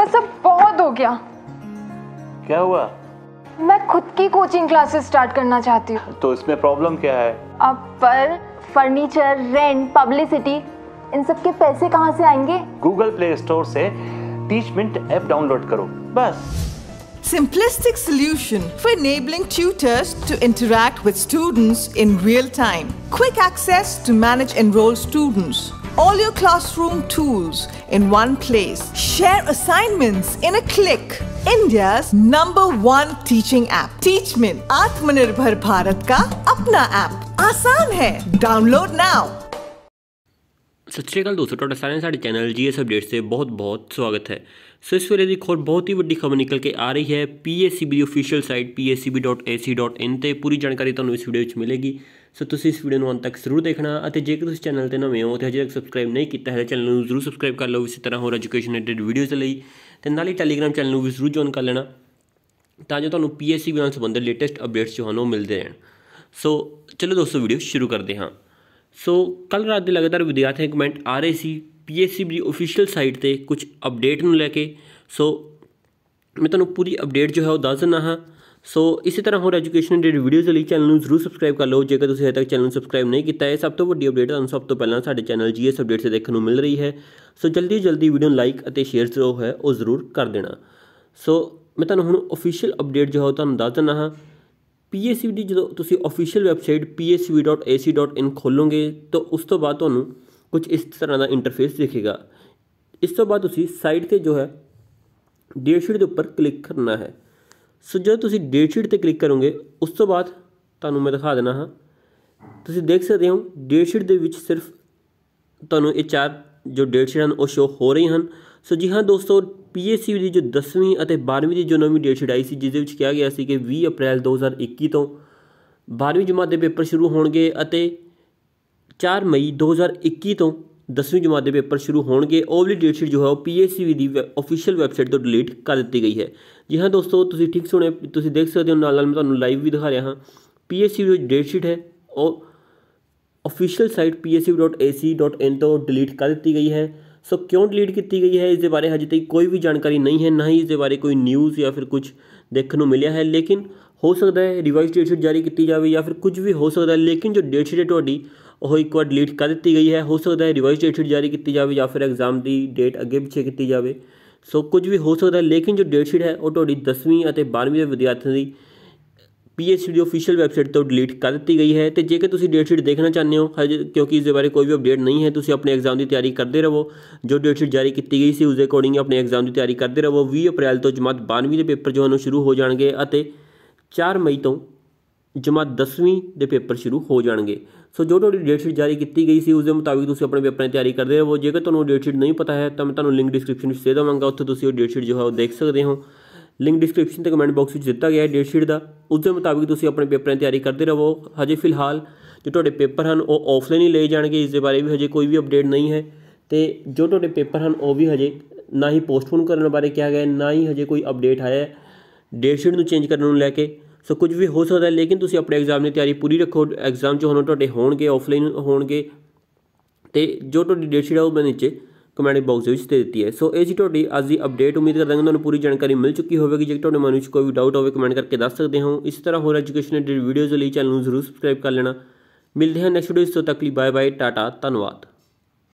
बस अब बहुत हो गया क्या हुआ मैं खुद की कोचिंग क्लासेस स्टार्ट करना चाहती हूँ तो इसमें प्रॉब्लम क्या है अब पर फर्नीचर रेंट पब्लिसिटी इन सब के पैसे कहाँ से आएंगे गूगल प्ले स्टोर से टीच मिंट ऐप डाउनलोड करो बस Simplistic solution for enabling tutors to interact with students in real time. Quick access to manage enrolled students. all your classroom tools in one place. Share assignments in a click. India's number one teaching app. Teachmin, Atmanirbhar Bharat ka apna app. आसान है Download now. ਸਤਿ ਸ਼੍ਰੀ ਅਕਾਲ ਦੋਸਤੋ ਤੁਹਾਡਾ ਸਾਰਿਆਂ ਸਾਡੇ channel GS updates ਤੇ ਬਹੁਤ-ਬਹੁਤ ਸਵਾਗਤ ਹੈ ਸੋ ਇਸ ਵੇਲੇ ਦੀ ਖਬਰ ਬਹੁਤ ਹੀ ਵੱਡੀ ਖਬਰ ਨਿਕਲ ਕੇ ਆ ਰਹੀ ਹੈ ਪੀਐਸਸੀਬੀ ਦੀ ਅਫੀਸ਼ੀਅਲ ਸਾਈਟ pscb.ac.in ਤੇ ਪੂਰੀ ਜਾਣਕਾਰੀ ਤੁਹਾਨੂੰ ਇਸ ਵੀਡੀਓ ਵਿੱਚ ਮਿਲੇਗੀ ਸੋ ਤੁਸੀਂ ਇਸ ਵੀਡੀਓ ਨੂੰ ਅੰਤ ਤੱਕ ਜ਼ਰੂਰ ਦੇਖਣਾ ਅਤੇ ਜੇਕਰ ਤੁਸੀਂ ਚੈਨਲ ਤੇ ਨਵੇਂ ਹੋ ਤੇ ਹਜੇ ਤੱਕ ਸਬਸਕ੍ਰਾਈਬ ਨਹੀਂ ਕੀਤਾ ਹੈ ਤਾਂ ਚੈਨਲ ਨੂੰ ਜ਼ਰੂਰ ਸਬਸਕ੍ਰਾਈਬ ਕਰ ਲਓ ਇਸੇ ਤਰ੍ਹਾਂ ਹੋਰ ਐਜੂਕੇਸ਼ਨ ਰਿਲੇਟਡ ਵੀਡੀਓਜ਼ ਲਈ ਤੇ ਨਾਲ ਹੀ ਟੈਲੀਗ੍ਰam ਚੈਨਲ ਨੂੰ ਵੀ ਜ਼ਰੂਰ ਜੁਆਇਨ ਕਰ ਲੈਣਾ ਤਾਂ ਜੋ ਤੁਹਾਨੂੰ ਪੀਐਸਸੀਬੀ ਨਾਲ ਸੰਬੰਧਿਤ ਲੇਟੈਸਟ ਅਪਡੇਟਸ ਜੋ ਹਨ ਉਹ ਮਿਲਦੇ ਰਹਿਣ ਸੋ ਚਲੋ ਦੋਸਤੋ ਵੀਡੀਓ ਸ਼ੁਰੂ ਕਰਦੇ ਹਾਂ ਸੋ ਕੱਲ ਰਾਤ ਦੇ ਲਗਾਤਾਰ ਵਿਦਿਆਰਥੀਆਂ ਕਮੈਂਟ ਆ ਰਹੇ ਸੀ ਪੀਐਸਸੀ ਦੀ ਅਫੀਸ਼ੀਅਲ ਸਾਈਟ ਤੇ ਕੁਝ ਅਪਡੇਟ ਨੂੰ ਲੈ ਕੇ ਸੋ ਮੈਂ ਤੁਹਾਨੂੰ ਪੂਰੀ ਅਪਡੇਟ ਜੋ ਹੈ ਉਹ ਦੱਸ ਦਿੰਨਾ ਹਾਂ ਸੋ ਇਸੇ ਤਰ੍ਹਾਂ ਹੋਰ ਐਜੂਕੇਸ਼ਨ ਦੇ ਵੀਡੀਓਜ਼ ਲਈ ਚੈਨਲ ਨੂੰ ਜ਼ਰੂਰ ਸਬਸਕ੍ਰਾਈਬ ਕਰ ਲਓ ਜੇਕਰ ਤੁਸੀਂ ਹਜੇ ਤੱਕ ਚੈਨਲ ਨੂੰ ਸਬਸਕ੍ਰਾਈਬ ਨਹੀਂ ਕੀਤਾ ਹੈ ਸਭ ਤੋਂ ਵੱਡੀ ਅਪਡੇਟ ਤੁਹਾਨੂੰ ਸਭ ਤੋਂ ਪਹਿਲਾਂ ਸਾਡੇ ਚੈਨਲ ਜੀਐਸ ਅਪਡੇਟ ਤੇ ਦੇਖਣ ਨੂੰ ਮਿਲ ਰਹੀ ਹੈ ਸੋ ਜਲਦੀ ਜਲਦੀ ਵੀਡੀਓ ਨੂੰ ਲਾਈਕ ਅਤੇ ਸ਼ੇਅਰ ਜੋ ਹੈ ਉਹ ਜ਼ਰੂਰ ਕਰ ਦੇਣਾ ਸੋ ਮੈਂ ਤੁਹਾਨੂੰ ਹੁਣ ਅਫੀਸ਼ੀਅਲ ਅਪਡੇਟ ਜੋ ਹੈ ਤੁਹਾਨੂੰ ਦੱਸ ਦਿੰਦਾ ਹਾਂ ਪੀਐਸਯੂ ਦੀ ਜਦੋਂ ਤੁਸੀਂ ਅਫੀਸ਼ੀਅਲ ਵੈਬਸਾਈਟ psv.ac.in ਖੋਲੋਗੇ ਤਾਂ ਉਸ ਤੋਂ ਬਾਅਦ ਤੁਹਾਨੂੰ ਕੁਝ ਇਸ ਤਰ੍ਹਾਂ ਦਾ ਇੰਟਰਫੇਸ ਦਿਖੇਗਾ ਇਸ ਤੋਂ ਬਾਅਦ ਤੁਸੀਂ ਸਾਈਟ ਤੇ ਜੋ ਹੈ ਡੇਟ ਸ਼ੀਟ ਦੇ ਉੱਪਰ ਕਲਿੱਕ ਕਰਨਾ ਹੈ ਸੋ ਜਦੋਂ ਤੁਸੀਂ ਡੇਟ ਸ਼ੀਟ ਤੇ ਕਲਿੱਕ ਕਰੋਗੇ ਉਸ ਤੋਂ ਬਾਅਦ ਤੁਹਾਨੂੰ ਮੈਂ ਦਿਖਾ ਦੇਣਾ ਹਾਂ ਤੁਸੀਂ ਦੇਖ ਸਕਦੇ ਹੋ ਡੇਟ ਸ਼ੀਟ ਦੇ ਵਿੱਚ ਸਿਰਫ ਤੁਹਾਨੂੰ ਇਹ ਚਾਰ ਜੋ ਡੇਟਸ ਹਨ ਉਹ ਸ਼ੋ ਹੋ ਰਹੀ ਹਨ ਸੋ ਜੀ ਹਾਂ ਦੋਸਤੋ ਪੀਐਸਸੀ ਦੀ ਜੋ 10ਵੀਂ ਅਤੇ 12ਵੀਂ ਦੀ ਜੋ ਨਵੀਂ ਡੇਟ ਸ਼ੀਟ ਆਈ ਸੀ ਜਿਸ ਦੇ ਵਿੱਚ ਕਿਹਾ ਗਿਆ ਸੀ ਕਿ 20 ਅਪ੍ਰੈਲ 2021 ਤੋਂ 12ਵੀਂ ਜਮਾਤ ਦੇ ਪੇਪਰ ਸ਼ੁਰੂ ਹੋਣਗੇ ਅਤੇ 4 ਮਈ 2021 ਤੋਂ 10ਵੀਂ ਜਮਾਤ ਦੇ ਪੇਪਰ ਸ਼ੁਰੂ ਹੋਣਗੇ ਉਹ ਵਾਲੀ ਡੇਟ ਸ਼ੀਟ ਜੋ ਹੈ ਉਹ ਪੀਐਸਸੀ ਦੀ ਅਫੀਸ਼ੀਅਲ ਵੈਬਸਾਈਟ ਤੋਂ ਡਿਲੀਟ ਕਰ ਦਿੱਤੀ ਗਈ ਹੈ ਜੀ ਹਾਂ ਦੋਸਤੋ ਤੁਸੀਂ ਠੀਕ ਸੁਣਿਆ ਤੁਸੀਂ ਦੇਖ ਸਕਦੇ ਹੋ ਨਾਲ ਨਾਲ ਮੈਂ ਤੁਹਾਨੂੰ ਲਾਈਵ ਵੀ ਦਿਖਾ ਰਿਹਾ ਹਾਂ ਪੀਐਸਸੀ ਦੀ ਡੇਟ ਸ਼ੀਟ ਹੈ ਉਹ ऑफिशियल ਸਾਈਟ psu.ac.in ਤੋਂ ਡਿਲੀਟ ਕਰ ਦਿੱਤੀ ਗਈ ਹੈ ਸੋ ਕਿਉਂ ਡਿਲੀਟ ਕੀਤੀ ਗਈ ਹੈ ਇਸ ਦੇ ਬਾਰੇ ਹਜੇ ਤੱਕ ਕੋਈ ਵੀ ਜਾਣਕਾਰੀ ਨਹੀਂ ਹੈ ਨਾ ਹੀ ਇਸ ਦੇ ਬਾਰੇ ਕੋਈ ਨਿਊਜ਼ ਜਾਂ ਫਿਰ ਕੁਝ ਦੇਖਣ ਨੂੰ ਮਿਲਿਆ ਹੈ ਲੇਕਿਨ ਹੋ ਸਕਦਾ ਹੈ ਰਿਵਾਈਜ਼ ਡੇਟ ਸ਼ੀਟ ਜਾਰੀ ਕੀਤੀ ਜਾਵੇ ਜਾਂ ਫਿਰ ਕੁਝ ਵੀ ਹੋ ਸਕਦਾ ਹੈ ਲੇਕਿਨ ਜੋ ਡੇਟ ਸ਼ੀਟ ਹੈ ਤੁਹਾਡੀ ਉਹ ਇੱਕ ਵਾਰ ਡਿਲੀਟ ਕਰ ਦਿੱਤੀ ਗਈ ਹੈ ਹੋ ਸਕਦਾ ਹੈ ਰਿਵਾਈਜ਼ ਡੇਟ ਸ਼ੀਟ ਜਾਰੀ ਕੀਤੀ ਜਾਵੇ ਜਾਂ ਫਿਰ ਐਗਜ਼ਾਮ ਦੀ ਡੇਟ ਅੱਗੇ ਪਿੱਛੇ ਕੀਤੀ ਜਾਵੇ ਸੋ ਕੁਝ ਵੀ ਹੋ ਸਕਦਾ ਹੈ ਲੇਕਿਨ ਜੋ ਡੇਟ ਸ਼ੀਟ ਹੈ ਉਹ ਤੁਹਾਡੀ 10ਵੀਂ ਅਤੇ 12ਵੀਂ ਦੇ ਵਿਦਿਆਰਥੀਆਂ ਦੀ ਪੀਐਸਯੂ ਦੀ ਅਫੀਸ਼ੀਅਲ ਵੈਬਸਾਈਟ ਤੋਂ ਡਿਲੀਟ ਕਰ ਦਿੱਤੀ ਗਈ ਹੈ ਤੇ ਜੇਕਰ ਤੁਸੀਂ ਡੇਟ ਸ਼ੀਟ ਦੇਖਣਾ ਚਾਹੁੰਦੇ ਹੋ ਹਜੇ ਕਿਉਂਕਿ ਇਸ ਦੇ ਬਾਰੇ ਕੋਈ ਵੀ ਅਪਡੇਟ ਨਹੀਂ ਹੈ ਤੁਸੀਂ ਆਪਣੇ ਐਗਜ਼ਾਮ ਦੀ ਤਿਆਰੀ ਕਰਦੇ ਰਹੋ ਜੋ ਡੇਟ ਸ਼ੀਟ ਜਾਰੀ ਕੀਤੀ ਗਈ ਸੀ ਉਸ ਦੇ ਅਕੋਰਡਿੰਗ ਆਪਣੇ ਐਗਜ਼ਾਮ ਦੀ ਤਿਆਰੀ ਕਰਦੇ ਰਹੋ 20 ਅਪ੍ਰੈਲ ਤੋਂ ਜਮਾਤ 12ਵੀਂ ਦੇ ਪੇਪਰ ਜੋ ਹਨੋਂ ਸ਼ੁਰੂ ਹੋ ਜਾਣਗੇ ਅਤੇ 4 ਮਈ ਤੋਂ ਜਮਾਤ 10ਵੀਂ ਦੇ ਪੇਪਰ ਸ਼ੁਰੂ ਹੋ ਜਾਣਗੇ ਸੋ ਜੋ ਤੁਹਾਡੀ ਡੇਟ ਸ਼ੀਟ ਜਾਰੀ ਕੀਤੀ ਗਈ ਸੀ ਉਸ ਦੇ ਮੁਤਾਬਿਕ ਤੁਸੀਂ ਆਪਣੇ ਪੇਪਰਾਂ ਦੀ ਤਿਆਰੀ ਕਰਦੇ ਰਹੋ ਜੇਕਰ ਤੁਹਾਨੂੰ ਡੇਟ ਸ਼ੀਟ ਨਹੀਂ ਪਤਾ ਹੈ ਤਾਂ ਮੈਂ ਤੁਹਾਨੂੰ ਲਿੰਕ ਡਿਸਕ੍ਰਿਪਸ਼ਨ ਵਿੱਚ ਦੇ ਦਵਾਂਗਾ ਉੱਥੇ ਤੁਸੀਂ ਉਹ ਡੇਟ ਸ਼ੀਟ ਜੋ ਹੈ ਉਹ ਦੇਖ ਸਕਦੇ ਹੋ ਲਿੰਕ ਡਿਸਕ੍ਰਿਪਸ਼ਨ ਤੇ ਕਮੈਂਟ ਬਾਕਸ ਵਿੱਚ ਦਿੱਤਾ ਗਿਆ ਹੈ ਡੇਟ ਸ਼ੀਟ ਦਾ ਉਸ ਦੇ ਮੁਤਾਬਿਕ ਤੁਸੀਂ ਆਪਣੇ ਪੇਪਰਾਂ ਦੀ ਤਿਆਰੀ ਕਰਦੇ ਰਹੋ ਹਜੇ ਫਿਲਹਾਲ ਜੋ ਤੁਹਾਡੇ ਪੇਪਰ ਹਨ ਉਹ ਆਫਲਾਈਨ ਹੀ ਲਏ ਜਾਣਗੇ ਇਸ ਦੇ ਬਾਰੇ ਵੀ ਹਜੇ ਕੋਈ ਵੀ ਅਪਡੇਟ ਨਹੀਂ ਹੈ ਤੇ ਜੋ ਤੁਹਾਡੇ ਪੇਪਰ ਹਨ ਉਹ ਵੀ ਹਜੇ ਨਾ ਹੀ ਪੋਸਟਪੋਨ ਕਰਨ ਬਾਰੇ ਕਿਹਾ ਗਿਆ ਨਾ ਹੀ ਹਜੇ ਕੋਈ ਅਪਡੇਟ ਆਇਆ ਹੈ ਡੇਟ ਸ਼ੀਟ ਨੂੰ ਚੇਂਜ ਕਰਨ ਨੂੰ ਲੈ ਕੇ ਸੋ ਕੁਝ ਵੀ ਹੋ ਸਕਦਾ ਹੈ ਲੇਕਿਨ ਤੁਸੀਂ ਆਪਣੇ ਐਗਜ਼ਾਮ ਦੀ ਤਿਆਰੀ ਪੂਰੀ ਰੱਖੋ ਐਗਜ਼ਾਮ ਜੋ ਹੋਣ ਤੁਹਾਡੇ ਹੋਣਗੇ ਆਫਲਾਈਨ ਹੋਣਗੇ ਤੇ ਜੋ ਤੁਹਾਡੀ ਡੇਟ ਸ਼ੀਟ ਆ ਉਹ ਮੈਂ ਨੀਚੇ ਕਮੈਂਟ ਬਾਕਸ ਵਿੱਚ ਦੇ ਦਿੱਤੀ ਹੈ ਸੋ ਇਹ ਜੀ ਤੁਹਾਡੀ ਅੱਜ ਦੀ ਅਪਡੇਟ ਉਮੀਦ ਕਰਦਾ ਹਾਂ ਤੁਹਾਨੂੰ ਪੂਰੀ ਜਾਣਕਾਰੀ ਮਿਲ ਚੁੱਕੀ ਹੋਵੇਗੀ ਜੇ ਤੁਹਾਡੇ ਮਨ ਵਿੱਚ ਕੋਈ ਵੀ ਡਾਊਟ ਹੋਵੇ ਕਮੈਂਟ ਕਰਕੇ ਦੱਸ ਸਕਦੇ ਹੋ ਇਸ ਤਰ੍ਹਾਂ ਹੋਰ ਐਜੂਕੇਸ਼ਨ ਵੀਡੀਓਜ਼ ਲਈ ਚੈਨਲ ਨੂੰ ਜ਼ਰੂਰ ਸਬਸਕ੍ਰਾਈਬ ਕਰ ਲੈਣਾ ਮਿਲਦੇ ਹਾਂ ਨੈਕਸਟ ਵੀਡੀਓ ਤੋਂ ਤੱਕ ਲਈ ਬਾਏ ਬਾਏ ਟਾਟਾ ਧੰਨਵਾਦ